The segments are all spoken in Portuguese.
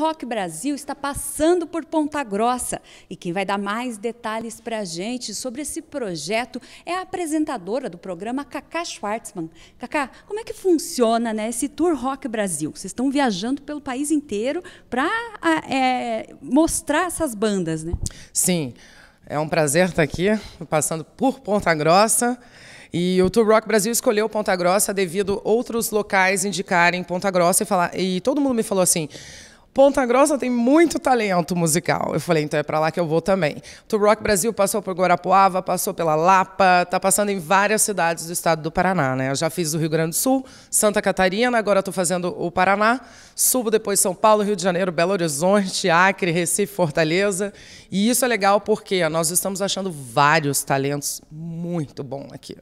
Rock Brasil está passando por Ponta Grossa e quem vai dar mais detalhes para a gente sobre esse projeto é a apresentadora do programa, Cacá Schwartzman. Cacá, como é que funciona né, esse Tour Rock Brasil? Vocês estão viajando pelo país inteiro para ah, é, mostrar essas bandas, né? Sim, é um prazer estar aqui, passando por Ponta Grossa. E o Tour Rock Brasil escolheu Ponta Grossa devido outros locais indicarem Ponta Grossa e falar. E todo mundo me falou assim: Ponta Grossa tem muito talento musical. Eu falei, então é para lá que eu vou também. Tour Rock Brasil passou por Guarapuava, passou pela Lapa, tá passando em várias cidades do estado do Paraná, né? Eu já fiz o Rio Grande do Sul, Santa Catarina, agora estou fazendo o Paraná, subo depois São Paulo, Rio de Janeiro, Belo Horizonte, Acre, Recife, Fortaleza. E isso é legal porque nós estamos achando vários talentos muito bons aqui.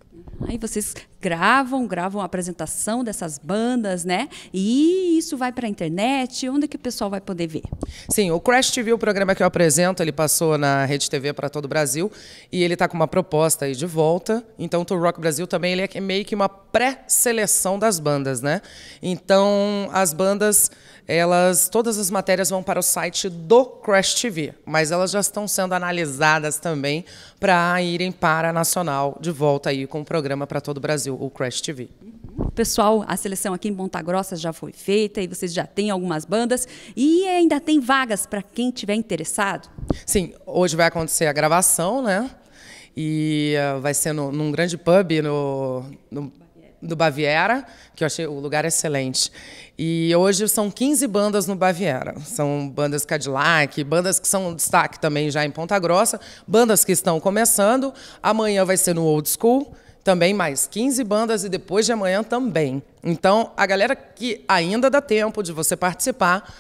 Aí vocês gravam, gravam a apresentação dessas bandas, né? E isso vai para a internet, onde é que o pessoal vai poder ver? Sim, o Crash TV, o programa que eu apresento, ele passou na Rede TV para todo o Brasil e ele está com uma proposta aí de volta. Então, o Tour Rock Brasil também ele é meio que uma pré-seleção das bandas, né? Então, as bandas, elas, todas as matérias vão para o site do Crash TV, mas elas já estão sendo analisadas também para irem para a nacional de volta aí com o programa para todo o Brasil, o Crash TV. Pessoal, a seleção aqui em Ponta Grossa já foi feita e vocês já têm algumas bandas e ainda tem vagas para quem tiver interessado? Sim, hoje vai acontecer a gravação, né? E uh, vai ser no, num grande pub no, no do Baviera, que eu achei o lugar excelente. E hoje são 15 bandas no Baviera. São bandas Cadillac, bandas que são um destaque também já em Ponta Grossa, bandas que estão começando. Amanhã vai ser no Old School também mais 15 bandas e depois de amanhã também. Então, a galera que ainda dá tempo de você participar,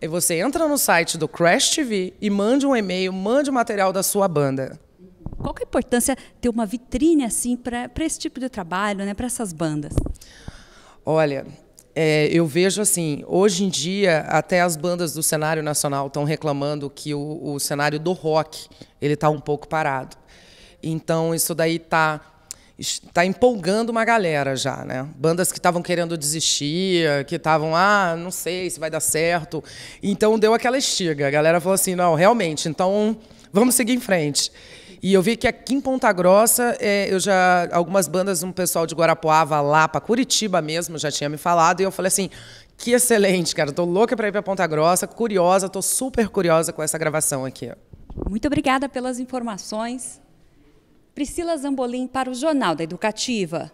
eh, você entra no site do Crash TV e mande um e-mail, mande o material da sua banda. Qual é a importância ter uma vitrine assim para esse tipo de trabalho, né, para essas bandas? Olha, é, eu vejo assim, hoje em dia até as bandas do cenário nacional estão reclamando que o, o cenário do rock ele está um pouco parado. Então isso daí está está empolgando uma galera já, né? Bandas que estavam querendo desistir, que estavam, ah, não sei se vai dar certo. Então deu aquela estiga. A galera falou assim: não, realmente, então vamos seguir em frente. E eu vi que aqui em Ponta Grossa, é, eu já algumas bandas, um pessoal de Guarapuava lá para Curitiba mesmo, já tinha me falado, e eu falei assim: que excelente, cara, tô louca para ir para Ponta Grossa, curiosa, tô super curiosa com essa gravação aqui. Muito obrigada pelas informações. Priscila Zambolim para o Jornal da Educativa.